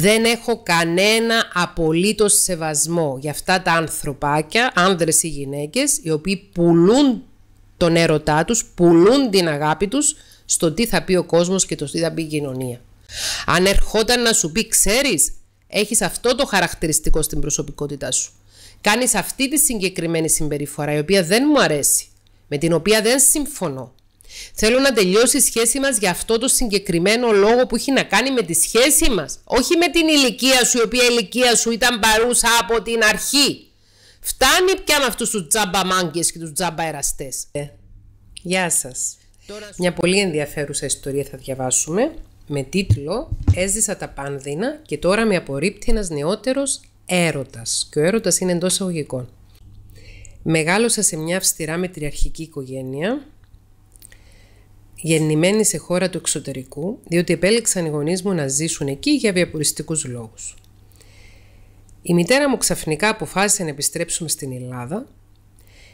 Δεν έχω κανένα απολύτως σεβασμό για αυτά τα ανθρωπάκια, άνδρες ή γυναίκες, οι οποίοι πουλούν τον έρωτά τους, πουλούν την αγάπη τους στο τι θα πει ο κόσμος και το τι θα πει η κοινωνία. Αν ερχόταν να σου πει, ξέρεις, έχεις αυτό το χαρακτηριστικό στην προσωπικότητά σου. Κάνεις αυτή τη συγκεκριμένη συμπεριφορά η οποία δεν μου αρέσει, με την οποία δεν συμφωνώ. Θέλω να τελειώσει η σχέση μας για αυτό το συγκεκριμένο λόγο που έχει να κάνει με τη σχέση μας. Όχι με την ηλικία σου, η οποία ηλικία σου ήταν παρούσα από την αρχή. Φτάνει πια με αυτούς τους τζάμπα μάγκες και τους τζάμπα εραστές. Ε, γεια σας. Μια πολύ ενδιαφέρουσα ιστορία θα διαβάσουμε με τίτλο «Έζησα τα πάνδυνα και τώρα με απορρίπτει ένας νεότερος έρωτας». Και ο έρωτας είναι εντός αγωγικών. Μεγάλωσα σε μια αυστηρά μετριαρχική οικογένεια Γεννημένη σε χώρα του εξωτερικού, διότι επέλεξαν οι γονείς μου να ζήσουν εκεί για βιαπουριστικούς λόγους. Η μητέρα μου ξαφνικά αποφάσισε να επιστρέψουμε στην Ελλάδα,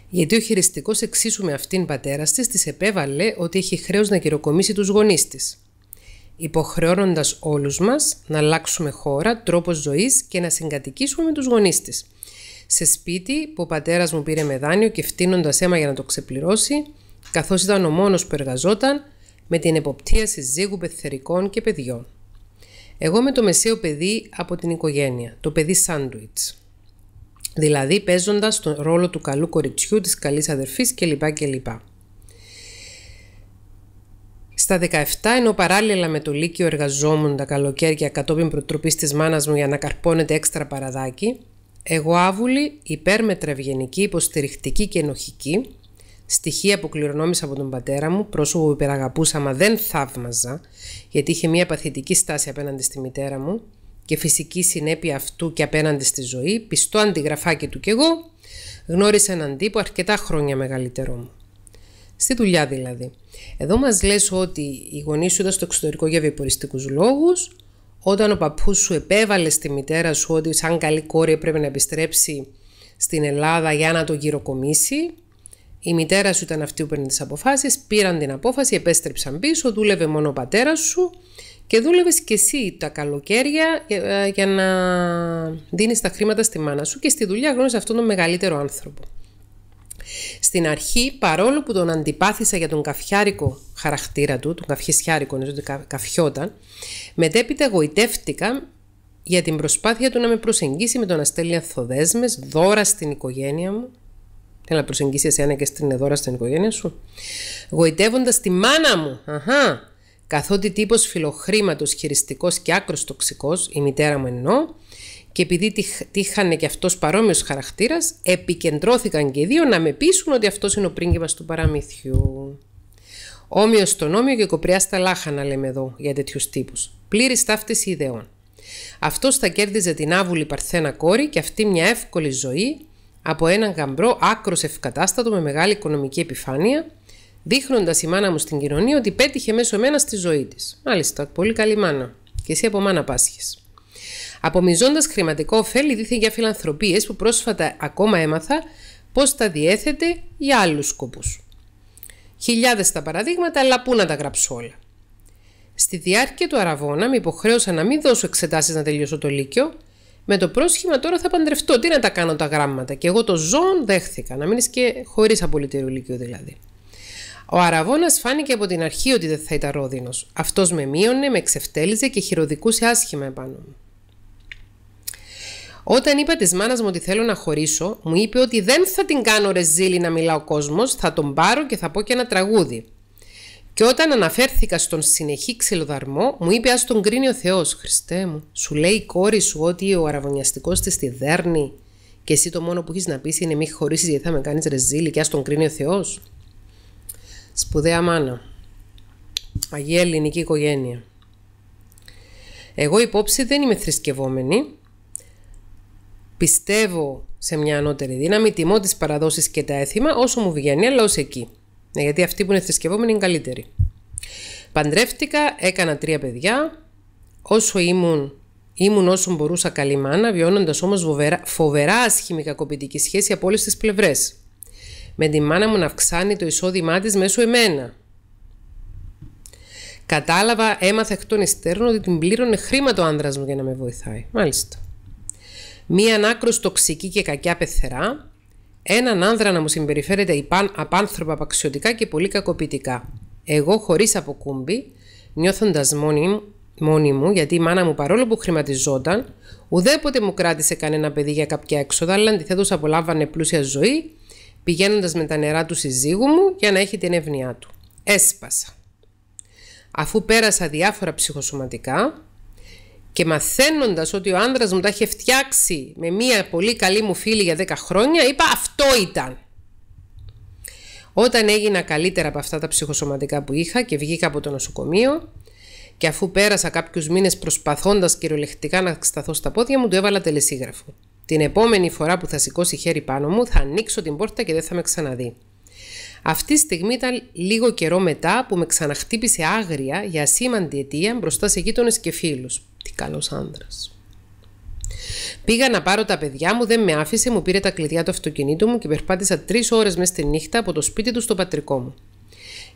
γιατί ο χειριστικός εξίσου με αυτήν πατέρας της της επέβαλε ότι έχει χρέος να κυροκομίσει τους γονείς της, υποχρεώνοντας όλους μας να αλλάξουμε χώρα, τρόπος ζωής και να συγκατοικήσουμε με τους γονείς της. Σε σπίτι που ο πατέρας μου πήρε με δάνειο και φτύνοντας αίμα για να το ξεπληρώσει, καθώς ήταν ο μόνος που εργαζόταν με την εποπτεία συζύγου πεθερικών και παιδιών. Εγώ με το μεσαίο παιδί από την οικογένεια, το παιδί σάντουιτς. Δηλαδή παίζοντας τον ρόλο του καλού κοριτσιού, της καλής αδερφής κλπ. κλπ. Στα 17, ενώ παράλληλα με το Λύκειο εργαζόμουν τα καλοκαίρια κατόπιν προτροπής της μάνας μου για να καρπώνεται έξτρα παραδάκι, εγώ άβουλη, υπέρμετρα ευγενική, υποστηριχτική και ενοχική, στοιχεία που κληρονόμησα από τον πατέρα μου, πρόσωπο που υπεραγαπούσα, μα δεν θαύμαζα, γιατί είχε μια παθητική στάση απέναντι στη μητέρα μου και φυσική συνέπεια αυτού και απέναντι στη ζωή, πιστό αντιγραφάκι του κι εγώ, γνώρισα έναν τύπο αρκετά χρόνια μεγαλύτερό μου. Στη δουλειά δηλαδή. Εδώ μας λες ότι οι γονείς σου ήταν στο εξωτερικό για βιοποριστικούς λόγους, όταν ο παππούς σου επέβαλε στη μητέρα σου ότι σαν καλή κόρη πρέπει να επιστρέψει στην Ελλάδα για να το γυροκομίσει, η μητέρα σου ήταν αυτή που παίρνει τις αποφάσεις, πήραν την απόφαση, επέστρεψαν πίσω, δούλευε μόνο ο πατέρας σου και δούλευες και εσύ τα καλοκαίρια ε, για να δίνεις τα χρήματα στη μάνα σου και στη δουλειά γνώρισε αυτόν τον μεγαλύτερο άνθρωπο. Στην αρχή, παρόλο που τον αντιπάθησα για τον καφιάρικο χαρακτήρα του, τον καφιεσιάρικο, νομίζω ότι καφιόταν, μετέπειτα εγωιτεύτηκα για την προσπάθεια του να με προσεγγίσει με τον Αστέλια Θοδέσμες, δώρα στην οικογένεια μου, Θέλω να προσεγγίσει εσένα και στην εδώρα στην οικογένεια σου. Γοητεύοντας τη μάνα μου. Αχά. Καθότι τύπος φιλοχρήματος, χειριστικός και άκρος τοξικός, η μητέρα μου εννοώ, και επειδή τύχανε και αυτός παρόμοιος χαρακτήρας, επικεντρώθηκαν και οι δύο να με πείσουν ότι αυτός είναι ο πρίγκιπας του παραμύθιου. Όμοιος στον όμοιο και κοπριά στα λάχανα, λέμε εδώ για τέτοιους τύπους. Πλήρη ταύτιση ιδεών. Αυτός θα κέρδιζε την άβουλη παρθένα κόρη και αυτή μια εύκολη ζωή από έναν γαμπρό άκρος ευκατάστατο με μεγάλη οικονομική επιφάνεια, δείχνοντας η μάνα μου στην κοινωνία ότι πέτυχε μέσω εμένα στη ζωή της. Μάλιστα, πολύ καλή μάνα. Και εσύ από μάνα πάσχε. Απομιζώντας χρηματικό ωφέλη, δίθεν για φιλανθρωπίες που πρόσφατα ακόμα έμαθα πώς τα διέθετε για άλλους σκοπούς. Χιλιάδες τα παραδείγματα, αλλά πού να τα γράψω όλα. Στη διάρκεια του αραβώνα, με υποχρέωσα να μην δώσω εξετάσεις να τελειώσω το Λύκειο, με το πρόσχημα τώρα θα παντρευτώ. Τι να τα κάνω τα γράμματα. Και εγώ το ζώον δέχθηκα, να μείνεις και χωρίς απολυτήριο λύκειο δηλαδή. Ο Αραβόνα φάνηκε από την αρχή ότι δεν θα ήταν ρόδινος. Αυτός με μείωνε, με ξεφτέλιζε και χειροδικούσε άσχημα επάνω μου. Όταν είπα της μάνας μου ότι θέλω να χωρίσω, μου είπε ότι δεν θα την κάνω ρεζίλη να μιλά ο κόσμος, θα τον πάρω και θα πω και ένα τραγούδι. Και όταν αναφέρθηκα στον συνεχή ξυλοδαρμό, μου είπε ας τον κρίνει ο Θεός, Χριστέ μου. Σου λέει η κόρη σου ότι ο αραβωνιαστικός της τη δέρνει και εσύ το μόνο που έχεις να πεις είναι μη χωρίσεις γιατί θα με κάνεις ρεζίλη και ας τον κρίνει ο Θεός. Σπουδαία μάνα. Αγία ελληνική οικογένεια. Εγώ υπόψη δεν είμαι θρησκευόμενη. Πιστεύω σε μια ανώτερη δύναμη, τιμώ τις παραδόσεις και τα έθιμα όσο μου βγαίνει, αλλά ως εκεί. Ναι, γιατί αυτοί που είναι θρησκευόμενοι είναι καλύτεροι. Παντρεύτηκα, έκανα τρία παιδιά. Όσο ήμουν, ήμουν όσο μπορούσα καλή μάνα, βιώνοντας όμως φοβερά, άσχημη κακοποιητική σχέση από όλες τις πλευρές. Με τη μάνα μου να αυξάνει το εισόδημά της μέσω εμένα. Κατάλαβα, έμαθα εκ των υστέρων ότι την πλήρωνε χρήμα το άνδρας μου για να με βοηθάει. Μάλιστα. Μία άκρο τοξική και κακιά πεθερά, έναν άνδρα να μου συμπεριφέρεται υπάν, απάνθρωπα απαξιωτικά και πολύ κακοποιητικά. Εγώ χωρίς αποκούμπι, νιώθοντας μόνη, μόνη μου, γιατί η μάνα μου παρόλο που χρηματιζόταν, ουδέποτε μου κράτησε κανένα παιδί για κάποια έξοδα, αλλά αντιθέτως απολάβανε πλούσια ζωή, πηγαίνοντας με τα νερά του συζύγου μου για να έχει την ευνοιά του. Έσπασα. Αφού πέρασα διάφορα ψυχοσωματικά, και μαθαίνοντας ότι ο άντρα μου τα είχε φτιάξει με μία πολύ καλή μου φίλη για 10 χρόνια, είπα αυτό ήταν. Όταν έγινα καλύτερα από αυτά τα ψυχοσωματικά που είχα και βγήκα από το νοσοκομείο, και αφού πέρασα κάποιους μήνες προσπαθώντας κυριολεκτικά να σταθώ στα πόδια μου, το έβαλα τελεσίγραφο. Την επόμενη φορά που θα σηκώσει χέρι πάνω μου, θα ανοίξω την πόρτα και δεν θα με ξαναδεί. Αυτή τη στιγμή ήταν λίγο καιρό μετά που με ξαναχτύπησε άγρια για ασήμαντη αιτία μπροστά σε γείτονες και φίλους. Τι καλός Πήγα να πάρω τα παιδιά μου, δεν με άφησε, μου πήρε τα κλειδιά του αυτοκινήτου μου και περπάτησα τρεις ώρες μες στη νύχτα από το σπίτι του στο πατρικό μου.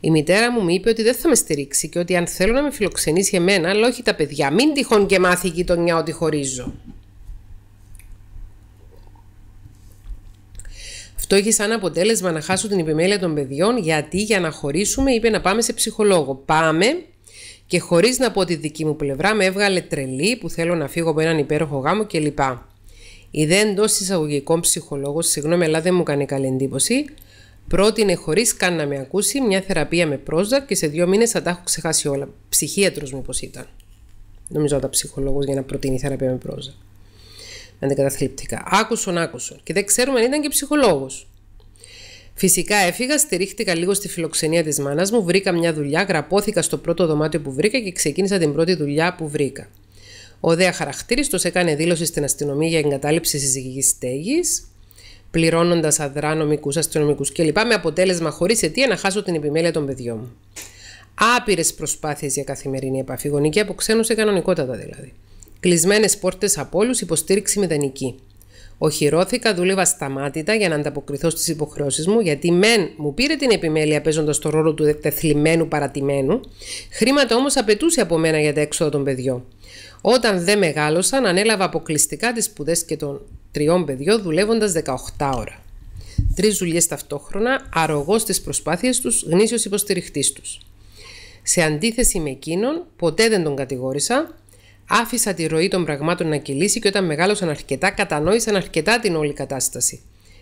Η μητέρα μου μου είπε ότι δεν θα με στηρίξει και ότι αν θέλω να με φιλοξενήσει εμένα, αλλά όχι τα παιδιά, μην τυχόν και μάθει η γειτονιά ότι χωρίζω. Αυτό είχε σαν αποτέλεσμα να χάσω την επιμέλεια των παιδιών, γιατί για να χωρίσουμε είπε να πάμε σε ψυχολόγο. Πάμε, και χωρίς να πω τη δική μου πλευρά, με έβγαλε τρελή που θέλω να φύγω από έναν υπέροχο γάμο κλπ. Η δε εντός εισαγωγικών ψυχολόγος, συγγνώμη, αλλά δεν μου κάνει καλή εντύπωση, πρότεινε χωρίς καν να με ακούσει μια θεραπεία με πρόσδακ και σε δύο μήνες θα τα έχω ξεχάσει όλα. Ψυχίατρος, μήπω ήταν. Νομίζω ήταν ψυχολόγος για να προτείνει θεραπεία με πρόσδακ. Αντικαταθλιπτικά. Άκουσον, άκουσον. Και δεν ξέρουμε αν ήταν και ψυχολόγος. Φυσικά έφυγα, στηρίχτηκα λίγο στη φιλοξενία της μάνας μου, βρήκα μια δουλειά, γραπώθηκα στο πρώτο δωμάτιο που βρήκα και ξεκίνησα την πρώτη δουλειά που βρήκα. Ο Δέα Χαρακτήριστο έκανε δήλωση στην αστυνομία για εγκατάλειψη συζυγικής στέγης, πληρώνοντας αδρά νομικού, αστυνομικούς κλπ. Με αποτέλεσμα χωρίς αιτία να χάσω την επιμέλεια των παιδιών μου. Άπειρες προσπάθειες για καθημερινή επαφή, γονική αποξένωση κανονικότατα δηλαδή. Κλεισμένες πόρτες από όλους, υποστήριξη μηδενική. Οχυρώθηκα, δούλευα σταμάτητα για να ανταποκριθώ στις υποχρεώσεις μου, γιατί μεν μου πήρε την επιμέλεια παίζοντας το ρόλο του τεθλιμμένου παρατημένου, χρήματα όμως απαιτούσε από μένα για τα έξοδα των παιδιών. Όταν δεν μεγάλωσαν, ανέλαβα αποκλειστικά τις σπουδές και των τριών παιδιών, δουλεύοντας 18 ώρα. Τρεις δουλειές ταυτόχρονα, αρρωγός στις προσπάθειες τους, γνήσιος υποστηριχτής τους. Σε αντίθεση με εκείνον, ποτέ δεν τον κατηγόρησα, Άφησα τη ροή των πραγμάτων να κυλήσει και όταν μεγάλωσαν αρκετά, κατανόησαν αρκετά την όλη κατάσταση.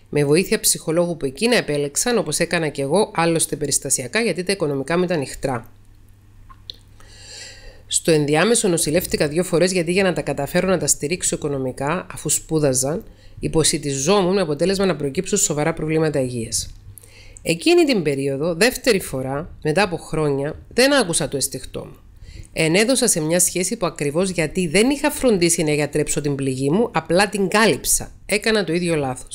Με βοήθεια ψυχολόγου που εκείνα επέλεξαν, όπως έκανα και εγώ, άλλωστε περιστασιακά, γιατί τα οικονομικά μου ήταν νυχτρά. Στο ενδιάμεσο νοσηλεύτηκα δύο φορές γιατί για να τα καταφέρω να τα στηρίξω οικονομικά, αφού σπούδαζαν, υποσυτιζόμουν με αποτέλεσμα να προκύψουν σοβαρά προβλήματα υγείας. Εκείνη την περίοδο, δεύτερη φορά, μετά από χρόνια, δεν άκουσα το εστιχτό μου. Ενέδωσα σε μια σχέση που ακριβώς γιατί δεν είχα φροντίσει να γιατρέψω την πληγή μου, απλά την κάλυψα. Έκανα το ίδιο λάθος.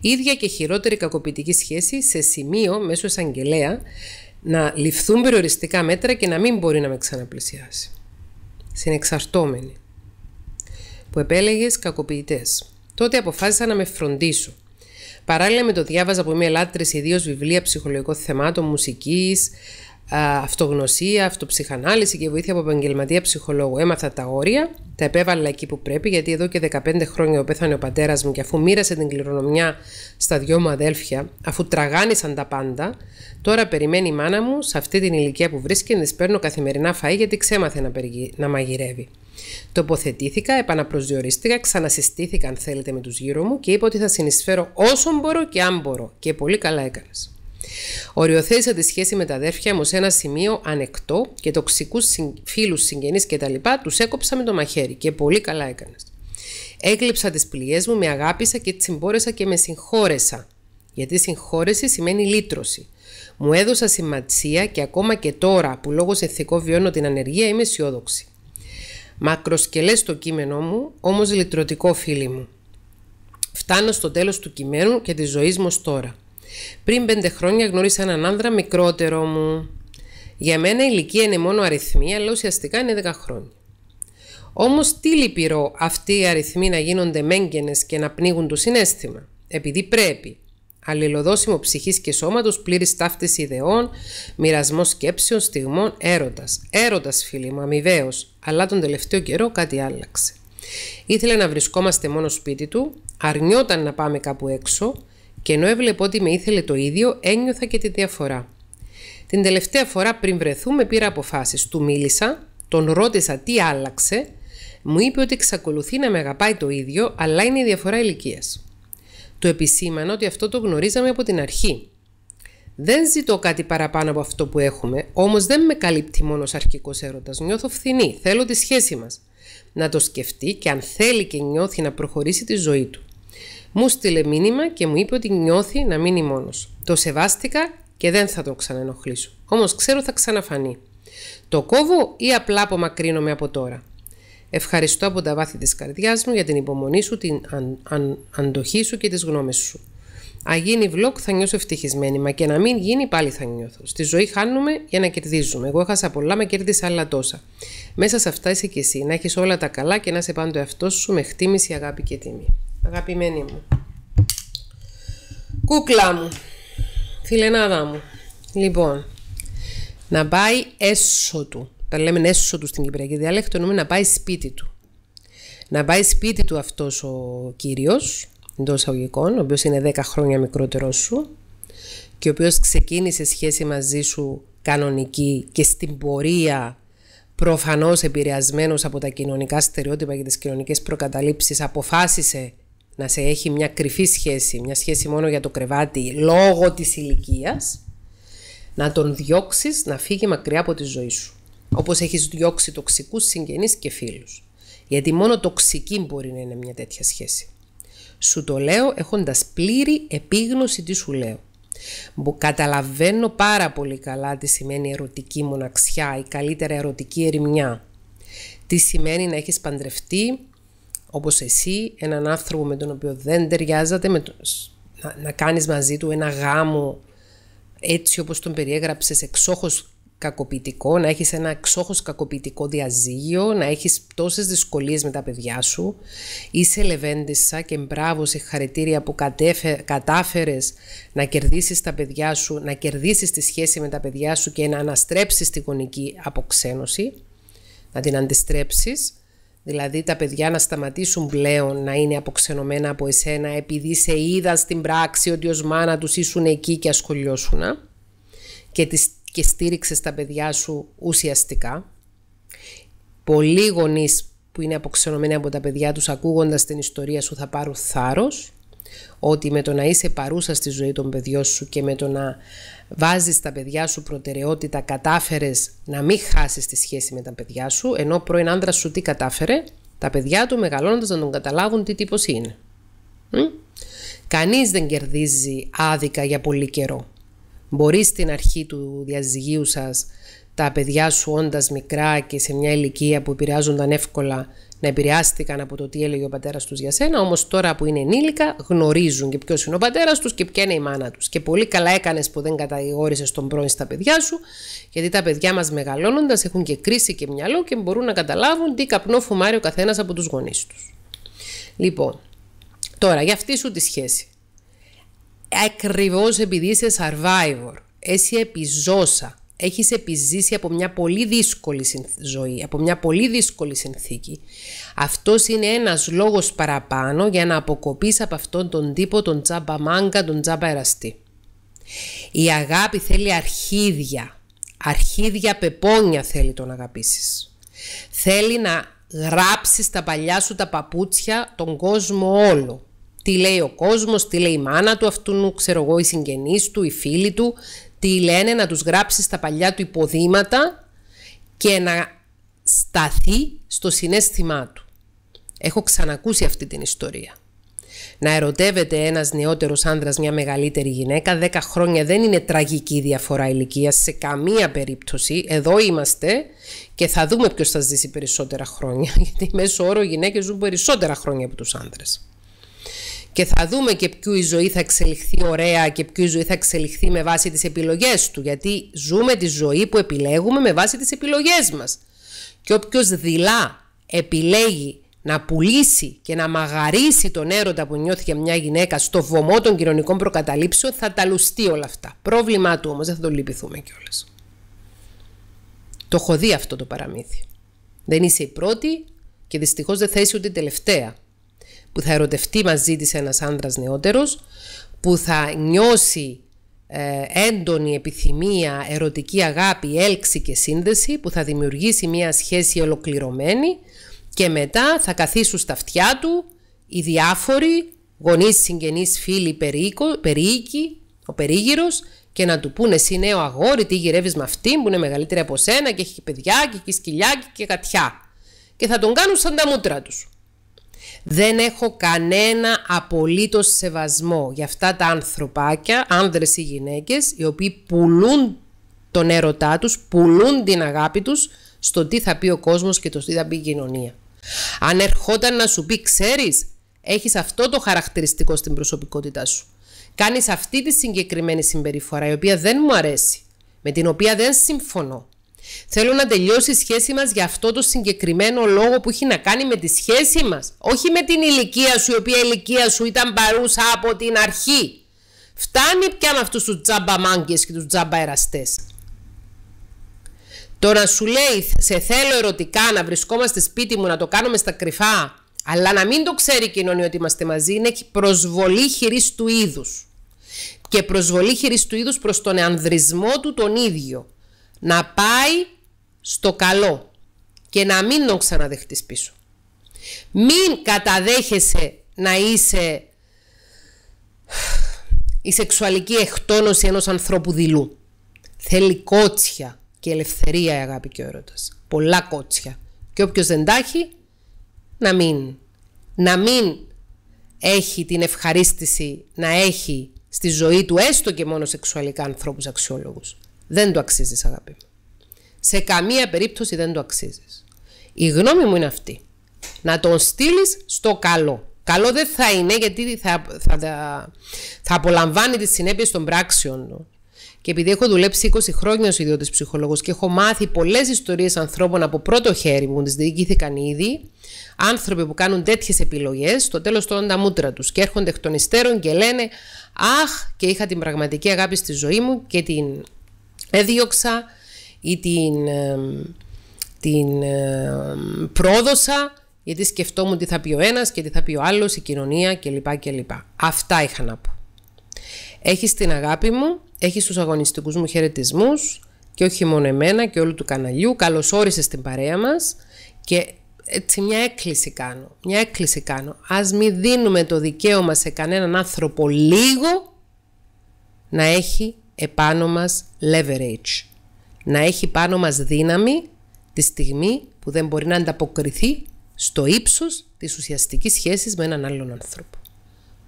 Ίδια και χειρότερη κακοποιητική σχέση σε σημείο μέσω εισαγγελέα να ληφθούν περιοριστικά μέτρα και να μην μπορεί να με ξαναπλησιάσει. Συνεξαρτώμενη. Που επέλεγες κακοποιητές. Τότε αποφάσισα να με φροντίσω. Παράλληλα με το διάβαζα που είμαι ελάτρηση ιδίως βιβλία ψυχολογικών θεμάτων, μουσικής αυτογνωσία, αυτοψυχανάλυση και βοήθεια από επαγγελματία ψυχολόγου. Έμαθα τα όρια, τα επέβαλα εκεί που πρέπει, γιατί εδώ και 15 χρόνια πέθανε ο πατέρας μου και αφού μοίρασε την κληρονομιά στα δυο μου αδέλφια, αφού τραγάνισαν τα πάντα, τώρα περιμένει η μάνα μου σε αυτή την ηλικία που βρίσκει βρίσκεται, της παίρνω καθημερινά φαΐ γιατί ξέμαθε να, να μαγειρεύει. Τοποθετήθηκα, επαναπροσδιορίστηκα, ξανασυστήθηκα αν θέλετε με τους γύρω μου και είπα ότι θα συνεισφέρω όσο μπορώ και αν μπορώ. Και πολύ καλά έκανες. Οριοθέτησα τη σχέση με τα αδέρφια μου σε ένα σημείο ανεκτό και τοξικούς φίλους, συγγενείς κτλ. Τους έκοψα με το μαχαίρι και πολύ καλά έκανες. Έκλειψα τις πληγές μου, με αγάπησα και τσιμπόρεσα και με συγχώρεσα. Γιατί συγχώρεση σημαίνει λύτρωση. Μου έδωσα σημασία και ακόμα και τώρα που λόγω ηθικό βιώνω την ανεργία είμαι αισιόδοξη. Μακροσκελές το κείμενό μου, όμως λυτρωτικό φίλη μου. Φτάνω στο τέλος του κειμένου και της ζωής μου τώρα. Πριν πέντε χρόνια γνώρισα έναν άνδρα μικρότερο μου. Για μένα η ηλικία είναι μόνο αριθμή, αλλά ουσιαστικά είναι 10 χρόνια. Όμως τι λυπηρό αυτοί οι αριθμοί να γίνονται μέγενε και να πνίγουν το συνέστημα, επειδή πρέπει. Αλληλοδόσιμο ψυχής και σώματος, πλήρης ταύτιση ιδεών, μοιρασμό σκέψεων, στιγμών, έρωτας. Έρωτας, φίλοι μου, αμοιβαίως. αλλά τον τελευταίο καιρό κάτι άλλαξε. Ήθελε να βρισκόμαστε μόνο σπίτι του, αρνιόταν να πάμε κάπου έξω, και ενώ έβλεπε ότι με ήθελε το ίδιο, ένιωθα και τη διαφορά. Την τελευταία φορά πριν βρεθούμε πήρα αποφάσεις. Του μίλησα, τον ρώτησα τι άλλαξε, μου είπε ότι εξακολουθεί να με αγαπάει το ίδιο, αλλά είναι η διαφορά ηλικίας. Το επισήμανα ότι αυτό το γνωρίζαμε από την αρχή. Δεν ζητώ κάτι παραπάνω από αυτό που έχουμε, όμως δεν με καλύπτει μόνος αρχικός έρωτας. Νιώθω φθηνή, θέλω τη σχέση μας. Να το σκεφτεί και αν θέλει και νιώθει να προχωρήσει τη ζωή του. Μου στείλε μήνυμα και μου είπε ότι νιώθει να μείνει μόνος. Το σεβάστηκα και δεν θα το ξαναενοχλήσω. Όμως ξέρω θα ξαναφανεί. Το κόβω ή απλά απομακρύνομαι από τώρα. Ευχαριστώ από τα βάθη της καρδιάς μου για την υπομονή σου, την αν, αντοχή σου και τις γνώμες σου. Αν γίνει vlog θα νιώσω ευτυχισμένη, μα και να μην γίνει πάλι θα νιώθω. Στη ζωή χάνουμε για να κερδίζουμε. Εγώ έχασα πολλά, με κέρδισε άλλα τόσα. Μέσα σε αυτά είσαι και εσύ, να έχεις όλα τα καλά και να είσαι πάντοτε αυτό σου με χτίμηση, αγάπη και τιμή αγαπημένη μου. Κούκλα μου, φιλενάδα μου. Λοιπόν, να πάει έσω του. Τα λέμε έσω του στην Κυπριακή διάλεκτο, εννοούμε να πάει σπίτι του. Να πάει σπίτι του αυτός ο κύριος, εντός αγωγικών, ο οποίος είναι 10 χρόνια μικρότερος σου και ο οποίος ξεκίνησε σχέση μαζί σου κανονική και στην πορεία προφανώς επηρεασμένος από τα κοινωνικά στερεότυπα και τις κοινωνικές προκαταλήψεις αποφάσισε να σε έχει μια κρυφή σχέση, μια σχέση μόνο για το κρεβάτι λόγω της ηλικίας, να τον διώξεις να φύγει μακριά από τη ζωή σου. Όπως έχεις διώξει τοξικούς συγγενείς και φίλους. Γιατί μόνο τοξική μπορεί να είναι μια τέτοια σχέση. Σου το λέω έχοντας πλήρη επίγνωση τι σου λέω. Καταλαβαίνω πάρα πολύ καλά τι σημαίνει ερωτική μοναξιά ή καλύτερα ερωτική ερημιά. Τι σημαίνει να έχεις παντρευτεί όπως εσύ, έναν άνθρωπο με τον οποίο δεν ταιριάζατε, να, κάνεις μαζί του ένα γάμο έτσι όπως τον περιέγραψες εξόχως κακοποιητικό, να έχεις ένα εξόχως κακοποιητικό διαζύγιο, να έχεις τόσες δυσκολίες με τα παιδιά σου. Είσαι λεβέντισσα και μπράβο σε χαρητήρια που κατέφε, κατάφερες να κερδίσεις τα παιδιά σου, να κερδίσεις τη σχέση με τα παιδιά σου και να αναστρέψεις τη γονική αποξένωση, να την αντιστρέψεις. Δηλαδή τα παιδιά να σταματήσουν πλέον να είναι αποξενωμένα από εσένα επειδή σε είδα στην πράξη ότι ως μάνα τους ήσουν εκεί και ασχολιώσουν και, τις, και στήριξες τα παιδιά σου ουσιαστικά. Πολλοί γονείς που είναι αποξενωμένοι από τα παιδιά τους ακούγοντας την ιστορία σου θα πάρουν θάρρος ότι με το να είσαι παρούσα στη ζωή των παιδιών σου και με το να βάζεις τα παιδιά σου προτεραιότητα κατάφερες να μην χάσεις τη σχέση με τα παιδιά σου ενώ πρώην άντρα σου τι κατάφερε τα παιδιά του μεγαλώνοντας να τον καταλάβουν τι τύπος είναι. Μ? Κανείς δεν κερδίζει άδικα για πολύ καιρό. Μπορείς στην αρχή του διαζυγίου σας τα παιδιά σου όντας μικρά και σε μια ηλικία που επηρεάζονταν εύκολα να επηρεάστηκαν από το τι έλεγε ο πατέρας τους για σένα, όμως τώρα που είναι ενήλικα γνωρίζουν και ποιος είναι ο πατέρας τους και ποια είναι η μάνα τους. Και πολύ καλά έκανες που δεν καταγόρισε τον πρώην στα παιδιά σου, γιατί τα παιδιά μας μεγαλώνοντας έχουν και κρίση και μυαλό και μπορούν να καταλάβουν τι καπνό φουμάρει ο καθένας από τους γονείς τους. Λοιπόν, τώρα για αυτή σου τη σχέση. Ακριβώς επειδή είσαι survivor, εσύ επιζώσα έχεις επιζήσει από μια πολύ δύσκολη ζωή, από μια πολύ δύσκολη συνθήκη. Αυτός είναι ένας λόγος παραπάνω για να αποκοπείς από αυτόν τον τύπο, τον τζάμπα μάγκα, τον τζάμπα εραστή. Η αγάπη θέλει αρχίδια, αρχίδια πεπόνια θέλει τον να αγαπήσεις. Θέλει να γράψεις τα παλιά σου τα παπούτσια, τον κόσμο όλο. Τι λέει ο κόσμος, τι λέει η μάνα του αυτού, ξέρω εγώ, οι συγγενείς του, οι φίλοι του, τι λένε, να τους γράψεις στα παλιά του υποδήματα και να σταθεί στο συνέστημά του. Έχω ξανακούσει αυτή την ιστορία. Να ερωτεύεται ένας νεότερος άνδρας μια μεγαλύτερη γυναίκα, 10 χρόνια δεν είναι τραγική διαφορά ηλικίας σε καμία περίπτωση. Εδώ είμαστε και θα δούμε ποιος θα ζήσει περισσότερα χρόνια, γιατί μέσω όρο οι γυναίκες ζουν περισσότερα χρόνια από τους άνδρες και θα δούμε και ποιο η ζωή θα εξελιχθεί ωραία και ποιο η ζωή θα εξελιχθεί με βάση τις επιλογές του. Γιατί ζούμε τη ζωή που επιλέγουμε με βάση τις επιλογές μας. Και όποιος δειλά επιλέγει να πουλήσει και να μαγαρίσει τον έρωτα που νιώθει για μια γυναίκα στο βωμό των κοινωνικών προκαταλήψεων θα ταλουστεί όλα αυτά. Πρόβλημά του όμως δεν θα το λυπηθούμε κιόλας. Το έχω δει αυτό το παραμύθι. Δεν είσαι η πρώτη και δυστυχώς δεν θα είσαι ούτε η τελευταία που θα ερωτευτεί μαζί της ένας άντρας νεότερος, που θα νιώσει ε, έντονη επιθυμία, ερωτική αγάπη, έλξη και σύνδεση, που θα δημιουργήσει μια σχέση ολοκληρωμένη και μετά θα καθίσουν στα αυτιά του οι διάφοροι γονείς, συγγενείς, φίλοι, περίοικοι, ο περίγυρος και να του πούνε εσύ νέο αγόρι τι γυρεύεις με αυτή που είναι μεγαλύτερη από σένα και έχει παιδιά και έχει σκυλιά και κατιά. Και θα τον κάνουν σαν τα μούτρα τους. Δεν έχω κανένα απολύτως σεβασμό για αυτά τα ανθρωπάκια, άνδρες ή γυναίκες, οι οποίοι πουλούν τον έρωτά τους, πουλούν την αγάπη τους στο τι θα πει ο κόσμος και το τι θα πει η κοινωνία. Αν ερχόταν να σου πει, ξέρεις, έχεις αυτό το χαρακτηριστικό στην προσωπικότητά σου. Κάνεις αυτή τη συγκεκριμένη συμπεριφορά η οποία δεν μου αρέσει, με την οποία δεν συμφωνώ. Θέλω να τελειώσει η σχέση μας για αυτό το συγκεκριμένο λόγο που έχει να κάνει με τη σχέση μας. Όχι με την ηλικία σου, η οποία ηλικία σου ήταν παρούσα από την αρχή. Φτάνει πια με αυτούς τους τζάμπα μάγκες και τους τζάμπα εραστές. Το να σου λέει σε θέλω ερωτικά να βρισκόμαστε σπίτι μου, να το κάνουμε στα κρυφά, αλλά να μην το ξέρει η κοινωνία ότι είμαστε μαζί, είναι προσβολή του είδους. Και προσβολή του είδους προς τον ανδρισμό του τον ίδιο να πάει στο καλό και να μην τον ξαναδεχτείς πίσω. Μην καταδέχεσαι να είσαι η σεξουαλική εκτόνωση ενός ανθρώπου δειλού. Θέλει κότσια και ελευθερία η αγάπη και ο έρωτας. Πολλά κότσια. Και όποιος δεν τα έχει, να μην. Να μην έχει την ευχαρίστηση να έχει στη ζωή του έστω και μόνο σεξουαλικά ανθρώπους αξιόλογους. Δεν το αξίζεις, αγάπη μου. Σε καμία περίπτωση δεν το αξίζεις. Η γνώμη μου είναι αυτή. Να τον στείλεις στο καλό. Καλό δεν θα είναι γιατί θα, θα, θα, θα απολαμβάνει τις συνέπειες των πράξεων του. Και επειδή έχω δουλέψει 20 χρόνια ως ιδιωτής ψυχολόγος και έχω μάθει πολλές ιστορίες ανθρώπων από πρώτο χέρι που μου τις διοικήθηκαν ήδη, άνθρωποι που κάνουν τέτοιες επιλογές, στο τέλος τρώνε τα μούτρα τους και έρχονται εκ των υστέρων και λένε Αχ, και είχα την πραγματική αγάπη στη ζωή μου και την έδιωξα ή την, την πρόδωσα γιατί σκεφτόμουν τι θα πει ο ένας και τι θα πει ο άλλος, η κοινωνία κλπ. κλπ. Αυτά είχα να πω. Έχεις την αγάπη μου, έχεις τους αγωνιστικούς μου χαιρετισμούς και όχι μόνο εμένα και όλου του καναλιού. Καλώς όρισες στην παρέα μας και έτσι μια έκκληση κάνω. Μια έκκληση κάνω. Ας μην δίνουμε το δικαίωμα σε κανέναν άνθρωπο λίγο να έχει επάνω μας leverage. Να έχει πάνω μας δύναμη τη στιγμή που δεν μπορεί να ανταποκριθεί στο ύψος της ουσιαστικής σχέσης με έναν άλλον άνθρωπο.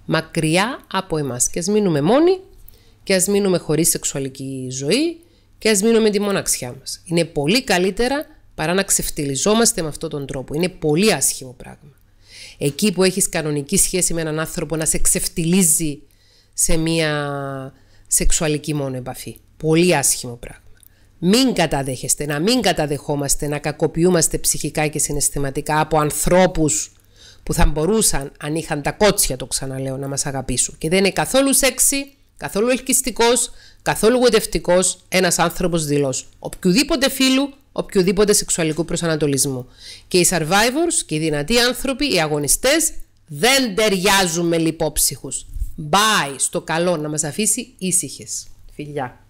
Μακριά από εμάς και ας μείνουμε μόνοι και ας μείνουμε χωρίς σεξουαλική ζωή και ας μείνουμε τη μοναξιά μας. Είναι πολύ καλύτερα παρά να ξεφτυλιζόμαστε με αυτόν τον τρόπο. Είναι πολύ άσχημο πράγμα. Εκεί που έχεις κανονική σχέση με έναν άνθρωπο να σε ξεφτυλίζει σε μια σεξουαλική μόνο επαφή. Πολύ άσχημο πράγμα. Μην καταδέχεστε, να μην καταδεχόμαστε, να κακοποιούμαστε ψυχικά και συναισθηματικά από ανθρώπους που θα μπορούσαν, αν είχαν τα κότσια το ξαναλέω, να μας αγαπήσουν. Και δεν είναι καθόλου σεξι, καθόλου ελκυστικός, καθόλου γοητευτικός ένας άνθρωπος δηλός. Οποιουδήποτε φίλου, οποιοδήποτε σεξουαλικού προσανατολισμού. Και οι survivors και οι δυνατοί άνθρωποι, οι αγωνιστές δεν ταιριάζουν με λιπόψυχους. Bye, στο καλό, να μας αφήσει ήσυχες. Φιλιά.